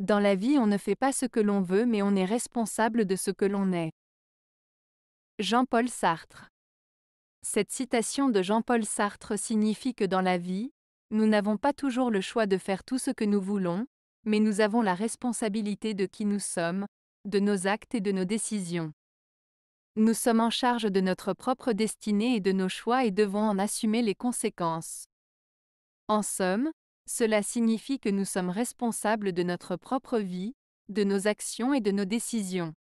Dans la vie on ne fait pas ce que l'on veut mais on est responsable de ce que l'on est. Jean-Paul Sartre Cette citation de Jean-Paul Sartre signifie que dans la vie, nous n'avons pas toujours le choix de faire tout ce que nous voulons, mais nous avons la responsabilité de qui nous sommes, de nos actes et de nos décisions. Nous sommes en charge de notre propre destinée et de nos choix et devons en assumer les conséquences. En somme, cela signifie que nous sommes responsables de notre propre vie, de nos actions et de nos décisions.